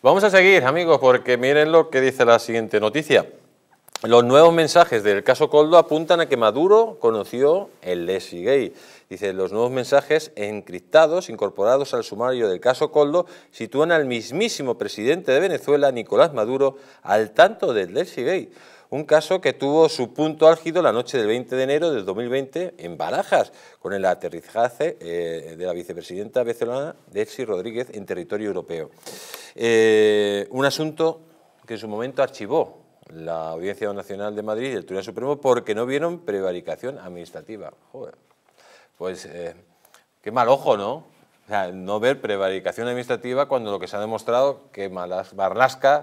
Vamos a seguir, amigos, porque miren lo que dice la siguiente noticia. Los nuevos mensajes del caso Coldo apuntan a que Maduro conoció el Leslie Gay. Dice, los nuevos mensajes encriptados incorporados al sumario del caso Coldo sitúan al mismísimo presidente de Venezuela, Nicolás Maduro, al tanto del Leslie Gay. Un caso que tuvo su punto álgido la noche del 20 de enero del 2020 en Barajas, con el aterrizaje eh, de la vicepresidenta venezolana Dexi Rodríguez en territorio europeo. Eh, un asunto que en su momento archivó la Audiencia Nacional de Madrid y el Tribunal Supremo porque no vieron prevaricación administrativa. Joder. Pues eh, qué mal ojo, ¿no? no ver prevaricación administrativa cuando lo que se ha demostrado que Malas,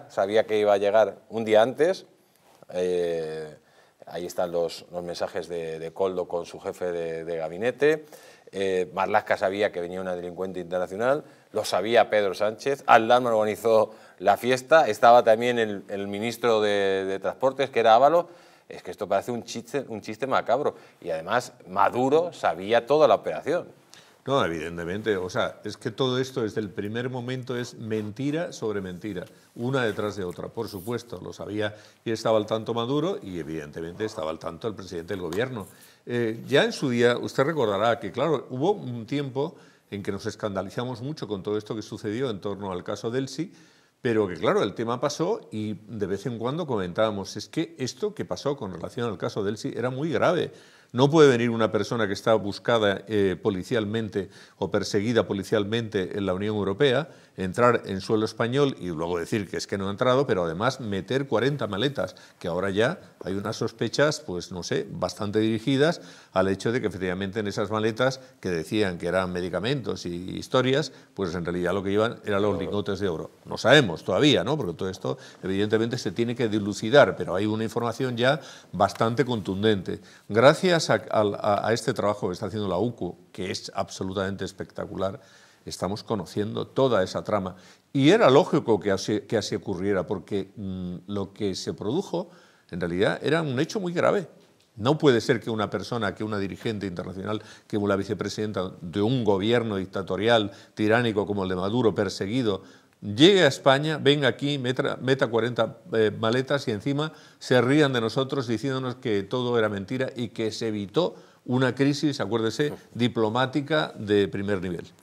sabía que iba a llegar un día antes eh, ahí están los, mensajes de, Coldo con su jefe de, gabinete. Marlasca eh, Marlaska sabía que venía una delincuente internacional, lo sabía Pedro Sánchez, Aldama organizó la fiesta, estaba también el, ministro de, Transportes, que era Ávalo. Es que esto parece un chiste macabro. Y además Maduro sabía toda la operación. No, evidentemente, o sea, es que todo esto desde el primer momento es mentira sobre mentira, una detrás de otra, por supuesto, lo sabía y estaba al tanto Maduro y evidentemente estaba al tanto el presidente del gobierno. Eh, ya en su día, usted recordará que, claro, hubo un tiempo en que nos escandalizamos mucho con todo esto que sucedió en torno al caso Delsi, pero que claro, el tema pasó y de vez en cuando comentábamos, es que esto que pasó con relación al caso Delsi era muy grave. No puede venir una persona que está buscada eh, policialmente o perseguida policialmente en la Unión Europea, entrar en suelo español y luego decir que es que no ha entrado, pero además meter 40 maletas, que ahora ya hay unas sospechas, pues no sé, bastante dirigidas al hecho de que efectivamente en esas maletas que decían que eran medicamentos y historias, pues en realidad lo que iban eran los lingotes de oro. No sabemos todavía, ¿no? Porque todo esto evidentemente se tiene que dilucidar, pero hay una información ya bastante contundente. Gracias a, este trabajo que está haciendo la UCU, que es absolutamente espectacular, estamos conociendo toda esa trama. Y era lógico que así, que ocurriera, porque mm, lo que se produjo en realidad era un hecho muy grave. No puede ser que una persona, que una dirigente internacional, que la vicepresidenta de un gobierno dictatorial, tiránico como el de Maduro, perseguido llegue a España, venga aquí, meta, meta 40 eh, maletas y encima se rían de nosotros diciéndonos que todo era mentira y que se evitó una crisis, acuérdese, diplomática de primer nivel.